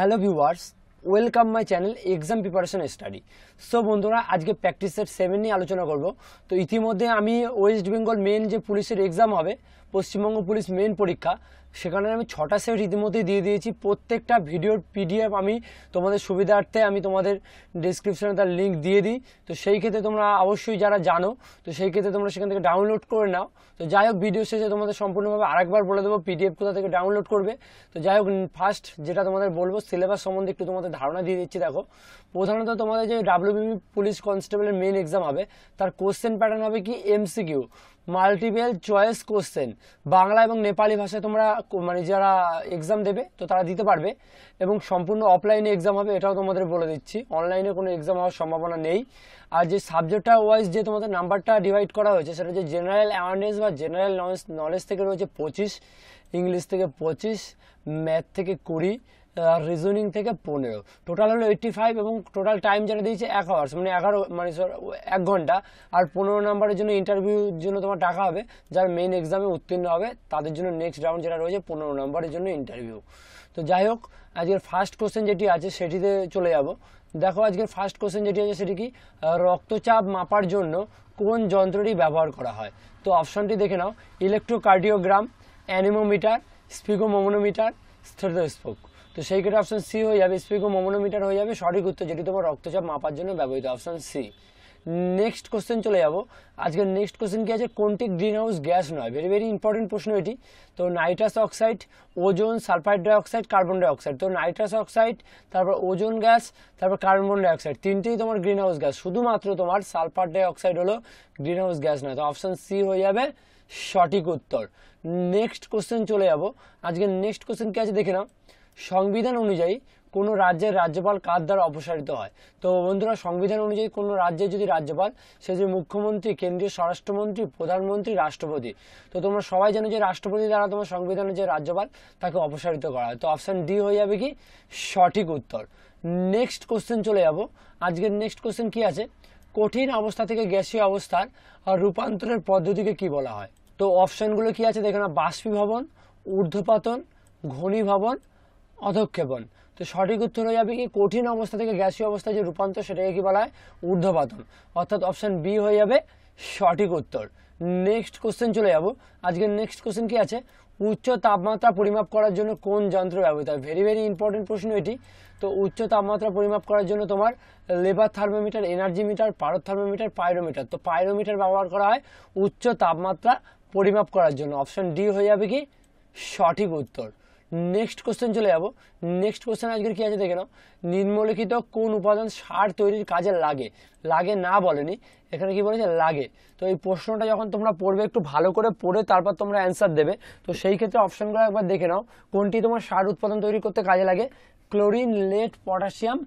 hello viewers welcome my channel exam preparation study so বন্ধুরা আজকে practice set seven নিয়ে আলোচনা করব তো ইতিমধ্যে আমি ওয়েস্ট বেঙ্গল মেন যে পুলিশের এক্সাম হবে পশ্চিমবঙ্গ পুলিশ মেন পরীক্ষা সেখানে আমি ছটা সেট ইতিমধ্যেই দিয়ে দিয়েছি প্রত্যেকটা ভিডিওর পিডিএফ আমি তোমাদের সুবিধার্থে আমি তোমাদের ডিসক্রিপশানে তার লিঙ্ক দিয়ে দিই তো সেই ক্ষেত্রে তোমরা অবশ্যই যারা জানো তো সেই ক্ষেত্রে তোমরা সেখান থেকে ডাউনলোড করে নাও তো যাই হোক ভিডিও শেষে তোমাদের সম্পূর্ণভাবে আরেকবার বলে দেবো পিডিএফ কোথা থেকে ডাউনলোড করবে তো যাই হোক ফার্স্ট যেটা তোমাদের বলবো সিলেবাস সম্বন্ধে একটু তোমাদের ধারণা দিয়ে দিচ্ছি দেখো প্রধানত তোমাদের যে ডাব্লিউবিপি পুলিশ কনস্টেবলের মেন এক্সাম হবে তার কোশ্চেন প্যাটার্ন হবে কি MCQ multiple choice question Bangla এবং নেপালি ভাষায় তোমরা মানে যারা এক্সাম দেবে তো তারা দিতে পারবে এবং সম্পূর্ণ অফলাইনে এক্সাম হবে এটাও তোমাদের বলে দিচ্ছি অনলাইনে কোনো এক্সাম হওয়ার সম্ভাবনা নেই আর যে সাবজেক্টটা ওয়াইজ যে তোমাদের নাম্বারটা ডিভাইড করা হয়েছে সেটা হচ্ছে জেনারেল অ্যাওয়ারনেস বা জেনারেল নলেজ নলেজ থেকে রয়েছে পঁচিশ ইংলিশ থেকে পঁচিশ ম্যাথ থেকে কুড়ি রিজনিং থেকে পনেরো টোটাল হলো এইট্টি ফাইভ এবং টোটাল টাইম যেটা দিয়েছে এক আওয়ার্স মানে এগারো মানে এক ঘন্টা আর পনেরো নাম্বারের জন্য ইন্টারভিউর জন্য তোমার টাকা হবে যার মেন এক্সামে উত্তীর্ণ হবে তাদের জন্য নেক্সট রাউন্ড যেটা রয়েছে পনেরো নাম্বারের জন্য ইন্টারভিউ তো যাই হোক আজকের ফার্স্ট কোশ্চেন যেটি আছে সেটিতে চলে যাব দেখো আজকের ফার্স্ট কোশ্চেন যেটি আছে সেটি কি রক্তচাপ মাপার জন্য কোন যন্ত্রটি ব্যবহার করা হয় তো অপশনটি দেখে নাও ইলেকট্রোকার্ডিওগ্রাম অ্যানিমোমিটার স্পিকোমোমোনোমিটার স্থিরস্পোক তো সেই ক্ষেত্রে অপশন সি হয়ে যাবে স্পিকো মোমোনোমিটার হয়ে যাবে সঠিক উত্তর যেটি তোমার রক্তচাপ মাপার জন্য ব্যবহৃত অপশন সি নেক্সট কোশ্চেন চলে যাব আজকে নেক্সট কোশ্চেন কি আছে কোনটি গ্রিন হাউস গ্যাস নয় ভেরি ভেরি ইম্পর্টেন্ট প্রশ্ন এটি তো nitrous oxide ozone sulphur dioxide carbon dioxide তো নাইট্রাস অক্সাইড তারপর ওজোন গ্যাস তারপর কার্বন ডাইঅক্সাইড তিনটেই তোমার গ্রিন হাউস গ্যাস শুধুমাত্র তোমার সালফার ডাইঅক্সাইড হলো গ্রিন হাউস গ্যাস নয় তো অপশান সি হয়ে যাবে সঠিক উত্তর নেক্সট কোশ্চেন চলে যাবো আজকে নেক্সট কোশ্চেন কি আছে দেখে নাও সংবিধান অনুযায়ী কোনো রাজ্যের রাজ্যপাল কার দ্বারা অপসারিত হয় তো বন্ধুরা সংবিধান অনুযায়ী কোনো রাজ্যে যদি রাজ্যপাল সে যে মুখ্যমন্ত্রী কেন্দ্রীয় স্বরাষ্ট্রমন্ত্রী প্রধানমন্ত্রী রাষ্ট্রপতি তো তোমরা সবাই জানো যে রাষ্ট্রপতি দ্বারা তোমার সংবিধানের যে রাজ্যপাল তাকে অপসারিত করা হয় তো অপশান ডি হয়ে যাবে কি সঠিক উত্তর নেক্সট কোশ্চেন চলে যাব আজকের নেক্সট কোশ্চেন কি আছে কঠিন অবস্থা থেকে গ্যাসীয় অবস্থার রূপান্তরের পদ্ধতিকে কি বলা হয় তো অপশানগুলো কি আছে দেখে না বাষ্পীভবন ঊর্ধ্বপাতন ঘনীভবন অধক্ষেপণ তো সঠিক উত্তর হয়ে যাবে কি কঠিন অবস্থা থেকে গ্যাসীয় অবস্থায় যে রূপান্তর সেটাকে কি বলা হয় ঊর্ধ্বপাতন অর্থাৎ অপশান বি হয়ে যাবে সঠিক উত্তর নেক্সট কোশ্চেন চলে যাব আজকে নেক্সট কোশ্চেন কি আছে উচ্চ তাপমাত্রা পরিমাপ করার জন্য কোন যন্ত্র ব্যবহৃত হয় ভেরি ভেরি ইম্পর্টেন্ট প্রশ্ন এটি তো উচ্চ তাপমাত্রা পরিমাপ করার জন্য তোমার লেবার থার্মোমিটার এনার্জি মিটার পারদ থার্মোমিটার পাইরোমিটার তো পাইরোমিটার ব্যবহার করা হয় উচ্চ তাপমাত্রা পরিমাপ করার জন্য অপশন ডি হয়ে যাবে কি সঠিক উত্তর নেক্সট কোশ্চেন চলে যাবো নেক্সট কোশ্চেন আজকের কী আছে দেখে নাও নিম্নলিখিত কোন উপাদান সার তৈরির কাজে লাগে লাগে না বলেনি এখানে কি বলেছে লাগে তো এই প্রশ্নটা যখন তোমরা পড়বে একটু ভালো করে পড়ে তারপর তোমরা অ্যান্সার দেবে তো সেই ক্ষেত্রে অপশানগুলো একবার দেখে নাও কোনটি তোমার সার উৎপাদন তৈরি করতে কাজে লাগে ক্লোরিন লেট পটাশিয়াম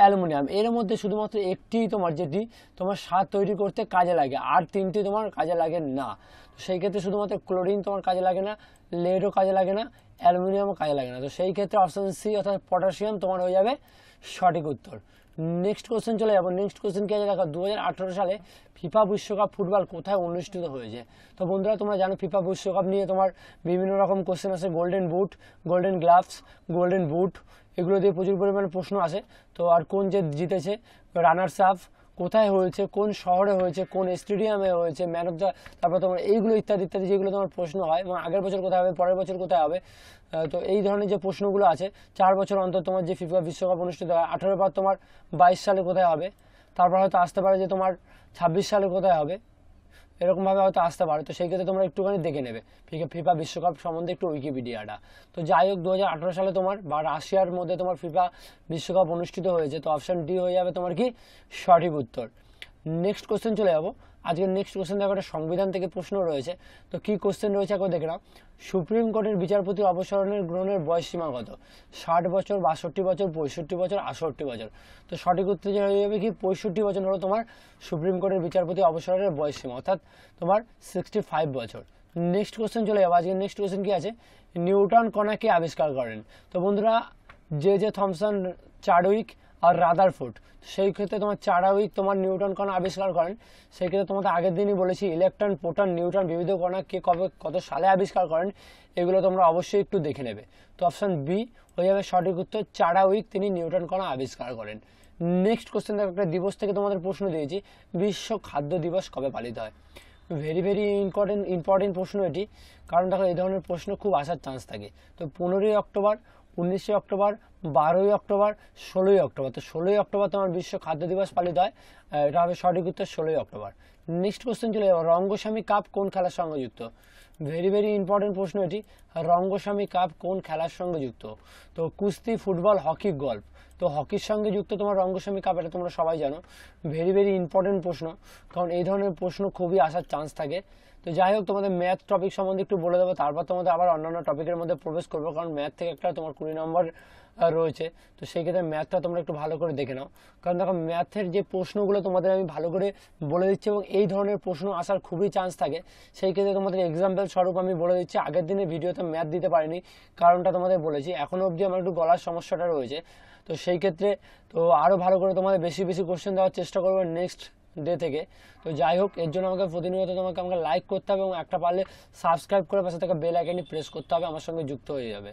অ্যালুমিনিয়াম এর মধ্যে শুধুমাত্র একটি তোমার যেটি তোমার সার তৈরি করতে কাজে লাগে আর তিনটি তোমার কাজে লাগে না সেই ক্ষেত্রে শুধুমাত্র ক্লোরিন তোমার কাজে লাগে না লেডও কাজে লাগে না অ্যালুমিনিয়ামও কাজে লাগে না তো সেই ক্ষেত্রে অপশান সি অর্থাৎ পটাশিয়াম তোমার হয়ে যাবে সঠিক উত্তর নেক্সট কোশ্চেন চলে যাবো নেক্সট কোশ্চেন কি আছে দেখো দু সালে ফিফা বিশ্বকাপ ফুটবল কোথায় অনুষ্ঠিত হয়েছে তো বন্ধুরা তোমরা জানো ফিফা বিশ্বকাপ নিয়ে তোমার বিভিন্ন রকম কোয়েশ্চেন আছে golden boot golden gloves golden boot এগুলো দিয়ে প্রচুর পরিমাণে প্রশ্ন আসে তো আর কোন যে জিতেছে রানার্স আপ কোথায় হয়েছে কোন শহরে হয়েছে কোন স্টেডিয়ামে হয়েছে ম্যান অফ দ্য তারপর তোমার এইগুলো ইত্যাদি ইত্যাদি যেগুলো তোমার প্রশ্ন হয় এবং আগের বছর কোথায় হবে পরের বছর কোথায় হবে তো এই ধরনের যে প্রশ্নগুলো আছে চার বছর অন্তর তোমার যে ফিফা বিশ্বকাপ অনুষ্ঠিত হয় আঠেরো বার তোমার বাইশ সালে কোথায় হবে তারপর হয়তো আসতে পারে যে তোমার ছাব্বিশ সালে কোথায় হবে এরকম ভাবে হয়তো আসতে পারে তো সেই ক্ষেত্রে তোমরা একটুখানি দেখে নেবে ফিফা বিশ্বকাপ সম্বন্ধে একটু উইকিপিডিয়াটা তো যাই হোক দু সালে তোমার বা রাশিয়ার মধ্যে তোমার ফিফা বিশ্বকাপ অনুষ্ঠিত হয়েছে তো অপশান ডি হয়ে যাবে তোমার কি সঠিক উত্তর নেক্সট কোশ্চেন চলে যাবো আজকের নেক্সট কোশ্চেন দেখো একটা সংবিধান থেকে প্রশ্ন রয়েছে তো কি কোশ্চেন রয়েছে একবার দেখে নাও সুপ্রিম কোর্টের বিচারপতি অবসরণের গ্রহণের বয়স সীমা কত ষাট বছর বাষট্টি বছর পঁয়ষট্টি বছর আষট্টি বছর তো সঠিক উত্তর যে হয়ে যাবে কি পঁয়ষট্টি বছর হলো তোমার সুপ্রিম কোর্টের বিচারপতি অবসরণের বয়স সীমা অর্থাৎ তোমার সিক্সটি ফাইভ বছর নেক্সট কোশ্চেন চলে যাবো আজকে নেক্সট কোশ্চেন কি আছে নিউটন কণাকে আবিষ্কার করেন তো বন্ধুরা যে যে থমসন চাডুইক আর রাদার ফুট সেই ক্ষেত্রে তোমার চারা উইক তোমার নিউটন কণা আবিষ্কার করেন সেই ক্ষেত্রে তোমাদের আগের দিনই বলেছি ইলেকট্রন প্রোটন নিউটন বিবিধ কণা কে কবে কত সালে আবিষ্কার করেন এগুলো তোমরা অবশ্যই একটু দেখে নেবে তো অপশান বি ওই যাবে সঠিক উত্তর চারা উইক তিনি নিউটন কণা আবিষ্কার করেন নেক্সট কোশ্চেন দেখো একটা দিবস থেকে তোমাদের প্রশ্ন দিয়েছি বিশ্ব খাদ্য দিবস কবে পালিত হয় ভেরি ভেরি ইম্পর্টেন্ট ইম্পর্টেন্ট প্রশ্ন এটি কারণ দেখো এই ধরনের প্রশ্ন খুব আসার চান্স থাকে তো পনেরোই অক্টোবর উনিশে অক্টোবর বারোই অক্টোবর ষোলোই অক্টোবর তো ষোলোই অক্টোবর তোমার বিশ্ব খাদ্য দিবস পালিত হয় এটা হবে সঠিক উত্তর ষোলোই অক্টোবর নেক্সট কোশ্চেন চলে যাবো রঙ্গস্বামী কাপ কোন খেলার সঙ্গে যুক্ত ভেরি ভেরি ইম্পর্টেন্ট প্রশ্ন এটি রঙ্গস্বামী কাপ কোন খেলার সঙ্গে যুক্ত তো কুস্তি ফুটবল হকি গল্ফ তো হকির সঙ্গে যুক্ত তোমার রঙ্গস্বামী কাপ এটা তোমরা সবাই জানো ভেরি ভেরি ইম্পর্টেন্ট প্রশ্ন কারণ এই ধরনের প্রশ্ন খুবই আসার চান্স থাকে তো যাই হোক তোমাদের ম্যাথ টপিক সম্বন্ধে একটু বলে দেবো তারপর তোমাদের আবার অন্যান্য টপিকের মধ্যে প্রবেশ করবো কারণ ম্যাথ থেকে একটা তোমার কুড়ি নম্বর রয়েছে তো সেই ক্ষেত্রে ম্যাথটা তোমরা একটু ভালো করে দেখে নাও কারণ দেখো ম্যাথের যে প্রশ্নগুলো তোমাদের আমি ভালো করে বলে দিচ্ছি এবং এই ধরনের প্রশ্ন আসার খুবই চান্স থাকে সেই ক্ষেত্রে তোমাদের এক্সাম্পল স্বরূপ আমি বলে দিচ্ছি আগের দিনে ভিডিওতে ম্যাথ দিতে পারিনি কারণটা তোমাদের বলেছি এখনও অবধি আমার একটু গলার সমস্যাটা রয়েছে তো সেই ক্ষেত্রে তো আরও ভালো করে তোমাদের বেশি বেশি কোশ্চেন দেওয়ার চেষ্টা করবো নেক্সট ডে থেকে তো যাই হোক এর জন্য আমাকে প্রতিনিয়ত তোমাকে আমাকে লাইক করতে হবে এবং একটা পারলে সাবস্ক্রাইব করে পাশে থেকে বেল আইকনটি প্রেস করতে হবে আমার সঙ্গে যুক্ত হয়ে যাবে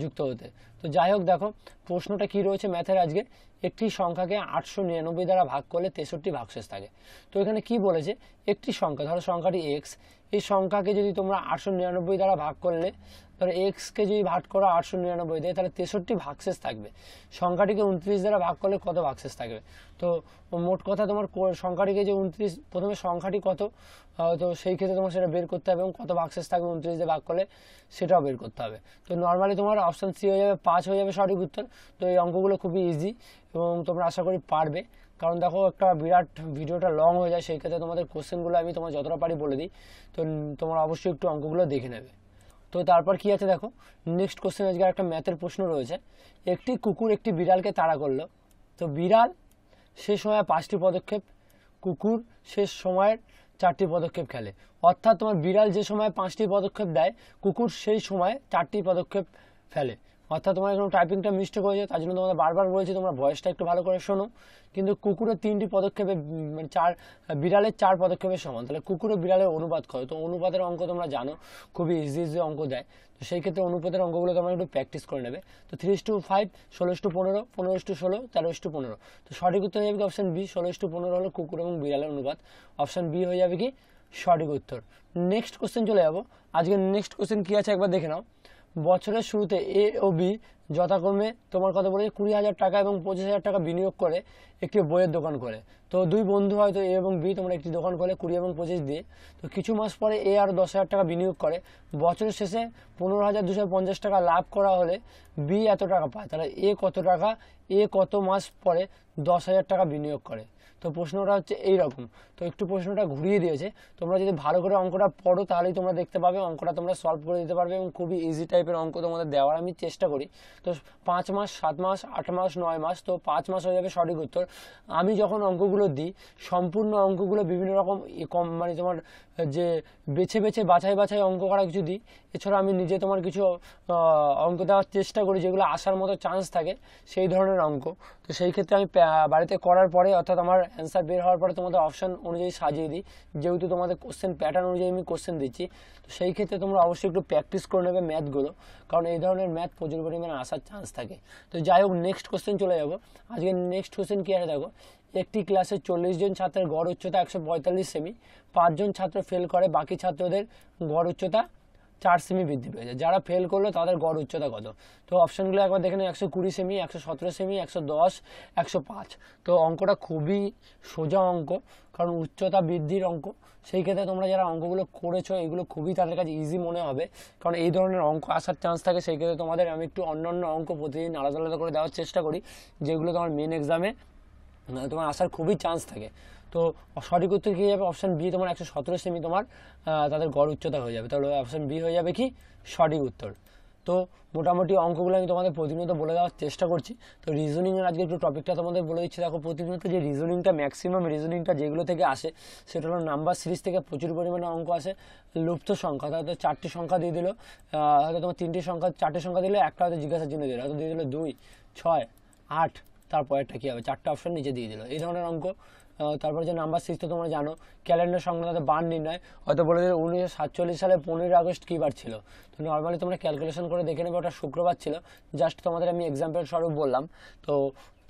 যুক্ত হতে তো যাই হোক দেখো প্রশ্নটা কি রয়েছে ম্যাথের আজকে একটি সংখ্যাকে আটশো নিরানব্বই দ্বারা ভাগ করলে তেষট্টি ভাগশেষ থাকে তো এখানে কি বলেছে একটি সংখ্যা ধরো সংখ্যাটি এক্স এই সংখ্যাকে যদি তোমরা আটশো নিরানব্বই দ্বারা ভাগ করলে ধরো এক্সকে যদি ভাগ করো আটশো নিরানব্বই দেয় তাহলে তেষট্টি ভাগশেষ থাকবে সংখ্যাটিকে উনত্রিশ দ্বারা ভাগ করলে কত ভাগশেষ থাকবে তো মোট কথা তোমার সংখ্যাটিকে যে উনত্রিশ প্রথমে সংখ্যাটি কত তো সেই ক্ষেত্রে তোমার সেটা বের করতে হবে এবং কত ভাগশেষ থাকবে উনত্রিশ দিয়ে ভাগ করলে সেটাও বের করতে হবে তো নর্মালি তোমার অপশান সি হয়ে যাবে পাঁচ হয়ে যাবে সঠিক উত্তর তো এই অঙ্কগুলো খুবই ইজি এবং তোমরা আশা করি পারবে কারণ দেখো একটা বিরাট ভিডিওটা লং হয়ে যায় সেই ক্ষেত্রে তোমাদের কোশ্চেনগুলো আমি তোমার যতটা পারি বলে দিই তো তোমার অবশ্যই একটু অঙ্কগুলো দেখে নেবে তো তারপর কি আছে দেখো নেক্সট কোশ্চেন আজকে একটা ম্যাথের প্রশ্ন রয়েছে একটি কুকুর একটি বিড়ালকে তাড়া করলো তো বিড়াল সে সময় পাঁচটি পদক্ষেপ কুকুর শেষ সময়ের চারটি পদক্ষেপ খেলে অর্থাৎ তোমার বিড়াল যে সময় পাঁচটি পদক্ষেপ দেয় কুকুর সেই সময় চারটি পদক্ষেপ ফেলে অর্থাৎ তোমার কোনো টাইপিংটা মিস্টেক হয়েছে তার জন্য তোমাদের বারবার বলছি তোমরা ভয়েসটা একটু ভালো করে শোনো কিন্তু কুকুরের তিনটি পদক্ষেপে মানে চার বিড়ালের চার পদক্ষেপের সমান তাহলে কুকুরের বিড়ালের অনুপাত করো তো অনুপাতের অঙ্ক তোমরা জানো খুবই ইজি ইজি অঙ্ক দেয় তো সেই ক্ষেত্রে অনুপাতের অঙ্কগুলো তোমরা একটু প্র্যাকটিস করে নেবে তো থ্রি টু ফাইভ ষোলো টু পনেরো পনেরো টু ষোলো তেরো টু পনেরো তো সঠিক উত্তর হয়ে যাবে অপশান বি ষোলো টু পনেরো হলো কুকুর এবং বিড়ালের অনুপাত অপশান বি হয়ে যাবে কি সঠিক উত্তর নেক্সট কোশ্চেন চলে যাবো আজকে নেক্সট কোশ্চেন কী আছে একবার দেখে নাও বছরের শুরুতে এ ও বি যথাক্রমে তোমার কথা বলে কুড়ি হাজার টাকা এবং পঁচিশ হাজার টাকা বিনিয়োগ করে একটি বইয়ের দোকান করে তো দুই বন্ধু হয়তো এ এবং বি তোমরা একটি দোকান করে কুড়ি এবং পঁচিশ দিয়ে তো কিছু মাস পরে এ আর দশ হাজার টাকা বিনিয়োগ করে বছরের শেষে পনেরো হাজার দুশো পঞ্চাশ টাকা লাভ করা হলে বি এত টাকা পায় তাহলে এ কত টাকা এ কত মাস পরে দশ হাজার টাকা বিনিয়োগ করে তো প্রশ্নটা হচ্ছে এই রকম তো একটু প্রশ্নটা ঘুরিয়ে দিয়েছে তোমরা যদি ভালো করে অঙ্কটা পড়ো তাহলেই তোমরা দেখতে পাবে অঙ্কটা তোমরা সলভ করে দিতে পারবে এবং খুবই ইজি টাইপের অঙ্ক তোমাদের দেওয়ার আমি চেষ্টা করি তো পাঁচ মাস সাত মাস আট মাস নয় মাস তো পাঁচ মাস হয়ে যাবে সঠিক উত্তর আমি যখন অঙ্কগুলো দিই সম্পূর্ণ অঙ্কগুলো বিভিন্ন রকম কম মানে তোমার যে বেছে বেছে বাছাই বাছাই অঙ্ক করা কিছু দিই এছাড়া আমি নিজে তোমার কিছু অঙ্ক দেওয়ার চেষ্টা করি যেগুলো আসার মতো চান্স থাকে সেই ধরনের অঙ্ক তো সেই ক্ষেত্রে আমি বাড়িতে করার পরে অর্থাৎ আমার অ্যান্সার বের হওয়ার পরে তোমাদের অপশন অনুযায়ী সাজিয়ে দিই যেহেতু তোমাদের কোশ্চেন প্যাটার্ন অনুযায়ী আমি কোশ্চেন দিচ্ছি তো সেই ক্ষেত্রে তোমরা অবশ্যই একটু প্র্যাকটিস করে নেবে ম্যাথগুলো কারণ এই ধরনের ম্যাথ প্রচুর পরিমাণে আসার চান্স থাকে তো যাই হোক নেক্সট কোশ্চেন চলে যাবো আজকে নেক্সট কোশ্চেন কী আছে দেখো একটি ক্লাসে চল্লিশ জন ছাত্রের গড় উচ্চতা একশো সেমি পাঁচজন ছাত্র ফেল করে বাকি ছাত্রদের গড় উচ্চতা চার সেমি বৃদ্ধি পেয়েছে যারা ফেল করলো তাদের গড় উচ্চতা কত তো অপশানগুলো একবার দেখে নিন একশো কুড়ি সেমি একশো সতেরো সেমি একশো দশ একশো পাঁচ তো অঙ্কটা খুবই সোজা অঙ্ক কারণ উচ্চতা বৃদ্ধির অঙ্ক সেই ক্ষেত্রে তোমরা যারা অঙ্কগুলো করেছো এগুলো খুবই তাদের কাছে ইজি মনে হবে কারণ এই ধরনের অঙ্ক আসার চান্স থাকে সেই ক্ষেত্রে তোমাদের আমি একটু অন্যান্য অঙ্ক প্রতিদিন আলাদা আলাদা করে দেওয়ার চেষ্টা করি যেগুলো তোমার মেন এক্সামে মানে তোমার আসার খুবই চান্স থাকে তো সঠিক উত্তর কী যাবে অপশান বি তোমার একশো সতেরো সেমি তোমার তাদের গড় উচ্চতা হয়ে যাবে তাহলে অপশান বি হয়ে যাবে কি সঠিক উত্তর তো মোটামুটি অঙ্কগুলো আমি তোমাদের প্রতিনিয়ত বলে দেওয়ার চেষ্টা করছি তো রিজনিংয়ের আজকে একটু টপিকটা তোমাদের বলে দিচ্ছি দেখো প্রতিনিয়ত যে রিজনিংটা ম্যাক্সিমাম রিজনিংটা যেগুলো থেকে আসে সেটা হলো নাম্বার সিরিজ থেকে প্রচুর পরিমাণে অঙ্ক আসে লুপ্ত সংখ্যা তাহলে চারটি সংখ্যা দিয়ে দিল হয়তো তোমার তিনটি সংখ্যা চারটি সংখ্যা দিলে একটা হয়তো জিজ্ঞাসার জন্য দিল হয়তো দিয়ে দিল দুই ছয় আট তারপর একটা কী হবে চারটে অপশন নিচে দিয়ে দিল এই ধরনের অঙ্ক তারপরে যে নাম্বার সিক্স তো তোমরা জানো ক্যালেন্ডার সংক্রান্ত বান নির্ণয় হয়তো বলে দিল উনিশশো সাতচল্লিশ সালে পনেরোই আগস্ট কী বার ছিল তো নর্মালি তোমরা ক্যালকুলেশন করে দেখে নেবে ওটা শুক্রবার ছিল জাস্ট তোমাদের আমি এক্সাম্পল স্বরূপ বললাম তো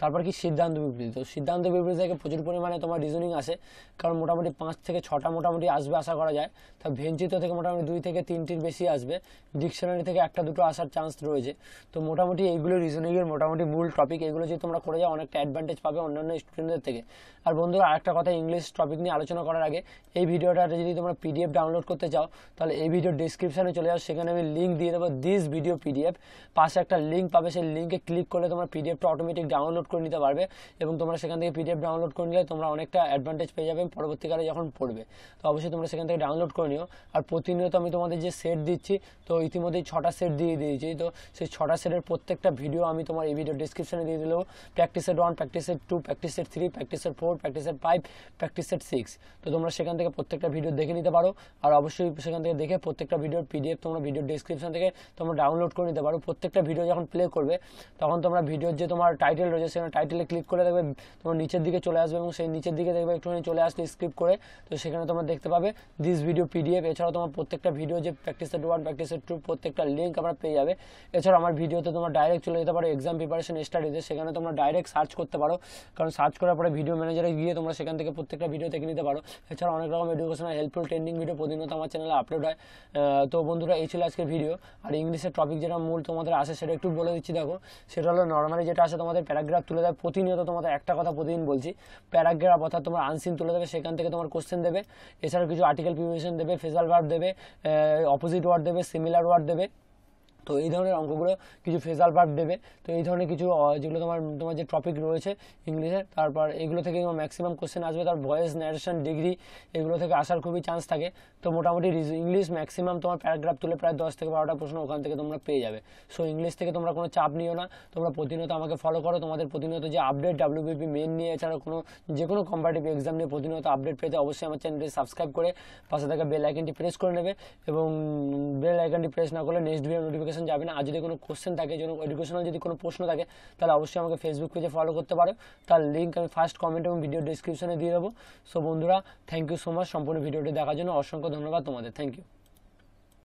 তারপর কি সিদ্ধান্ত বিপরীত তো সিদ্ধান্ত বিবৃতি থেকে প্রচুর পরিমাণে তোমার রিজনিং আসে কারণ মোটামুটি পাঁচ থেকে ছটা মোটামুটি আসবে আশা করা যায় তা ভেঞ্চিত থেকে মোটামুটি দুই থেকে তিনটির বেশি আসবে ডিকশনারি থেকে একটা দুটো আসার চান্স রয়েছে তো মোটামুটি এইগুলো রিজনিংয়ের মোটামুটি মূল টপিক এগুলো যদি তোমরা করে যাও অনেকটা অ্যাডভান্টেজ পাবে অন্যান্য স্টুডেন্টদের থেকে আর বন্ধুরা আরেকটা কথা ইংলিশ টপিক নিয়ে আলোচনা করার আগে এই ভিডিওটা যদি তোমরা পিডিএফ ডাউনলোড করতে চাও তাহলে এই ভিডিও ডিসক্রিপশানে চলে যাও সেখানে আমি লিঙ্ক দিয়ে দেবো দিস ভিডিও পিডিএফ পাশে একটা লিঙ্ক পাবে সেই লিঙ্কে ক্লিক করলে তোমার পিডিএফটা অটোমেটিক ডাউনলোড ডাউনলোড করে নিতে পারবে এবং তোমরা সেখান থেকে পিডিএফ ডাউনলোড করে নিলে তোমরা অনেকটা অ্যাডভান্টেজ পেয়ে যাবে পরবর্তীকালে যখন পড়বে তো অবশ্যই তোমরা সেখান থেকে ডাউনলোড করে নিও আর প্রতিনিয়ত আমি তোমাদের যে সেট দিচ্ছি তো ইতিমধ্যেই ছটা সেট দিয়ে দিয়েছি তো সেই ছটা সেটের প্রত্যেকটা ভিডিও আমি তোমার এই ভিডিও ডিসক্রিপশানে দিয়ে দিলেও practice one practice two practice set three practice four practice five practice set six তো তোমরা সেখান থেকে প্রত্যেকটা ভিডিও দেখে নিতে পারো আর অবশ্যই সেখান থেকে দেখে প্রত্যেকটা ভিডিওর পিডিএফ তোমরা ভিডিও ডিসক্রিপশান থেকে তোমরা ডাউনলোড করে নিতে পারো প্রত্যেকটা ভিডিও যখন প্লে করবে তখন তোমরা ভিডিওর যে তোমার টাইটেল রয়েছে সেখানে টাইটেলে ক্লিক করে দেখবে তোমার নিচের দিকে চলে আসবে এবং সেই নিচের দিকে দেখবে একটুখানি চলে আসলে স্ক্রিপ্ট করে তো সেখানে তোমার দেখতে পাবে দিস ভিডিও পিডিএফ এছাড়াও তোমার প্রত্যেকটা ভিডিও যে practice set one practice set two প্রত্যেকটা লিঙ্ক আমরা পেয়ে যাবে এছাড়াও আমার ভিডিওতে তোমার ডাইরেক্ট চলে যেতে পারো এক্সাম প্রিপারেশন স্টাডিতে সেখানে তোমরা ডাইরেক্ট সার্চ করতে পারো কারণ সার্চ করার পরে ভিডিও ম্যানেজারে গিয়ে তোমরা সেখান থেকে প্রত্যেকটা ভিডিও দেখে নিতে পারো এছাড়া অনেক রকম এডুকেশনাল হেল্পফুল ট্রেন্ডিং ভিডিও প্রতিনিয়ত আমার চ্যানেলে আপলোড হয় তো বন্ধুরা এই ছিল আজকের ভিডিও আর ইংলিশের টপিক যেটা মূল তোমাদের আসে সেটা একটু বলে দিচ্ছি দেখো সেটা হলো নর্মালি যেটা আসে তোমাদের প্যারাগ্রাফ তুলে দেবে প্রতিনিয়ত তোমাদের একটা কথা প্রতিদিন বলছি প্যারাগ্রাফ অর্থাৎ তোমার আনসিন তুলে দেবে সেখান থেকে তোমার কোশ্চেন দেবে এছাড়াও কিছু আর্টিকেল প্রিপারেশন দেবে ফেসাল ওয়ার্ড দেবে অপোজিট ওয়ার্ড দেবে সিমিলার ওয়ার্ড দেবে তো এই ধরনের অঙ্কগুলো কিছু ফেজাল পার্ট দেবে তো এই ধরনের কিছু যেগুলো তোমার তোমার যে টপিক রয়েছে ইংলিশে তারপর এগুলো থেকে ম্যাক্সিমাম কোশ্চেন আসবে তার ভয়েস ন্যারেশন ডিগ্রি এগুলো থেকে আসার খুবই চান্স থাকে তো মোটামুটি ইংলিশ ম্যাক্সিমাম তোমার প্যারাগ্রাফ তুলে প্রায় দশ থেকে বারোটা প্রশ্ন ওখান থেকে তোমরা পেয়ে যাবে সো ইংলিশ থেকে তোমরা কোনো চাপ নিও না তোমরা প্রতিনিয়ত আমাকে ফলো করো তোমাদের প্রতিনিয়ত যে আপডেট ডাব্লিউবিপি মেন নিয়ে এছাড়া কোনো যে কোনো কম্পারেটিভ এক্সাম নিয়ে প্রতিনিয়ত আপডেট পেতে অবশ্যই আমার চ্যানেলটি সাবস্ক্রাইব করে পাশে থাকা বেল আইকনটি প্রেস করে নেবে এবং বেল আইকনটি প্রেস না করলে নেক্সট ভিডিও নোটিফিকেশন নোটিফিকেশন যাবে না আর যদি কোনো কোশ্চেন থাকে যেন এডুকেশনাল যদি কোনো প্রশ্ন থাকে তাহলে অবশ্যই আমাকে ফেসবুক পেজে ফলো করতে পারো তার লিঙ্ক আমি ফার্স্ট কমেন্ট এবং ভিডিও ডিসক্রিপশনে দিয়ে দেবো সো বন্ধুরা থ্যাংক ইউ সো মাচ সম্পূর্ণ ভিডিওটি দেখার জন্য অসংখ্য ধন্যবাদ তোমাদের থ্যাংক ইউ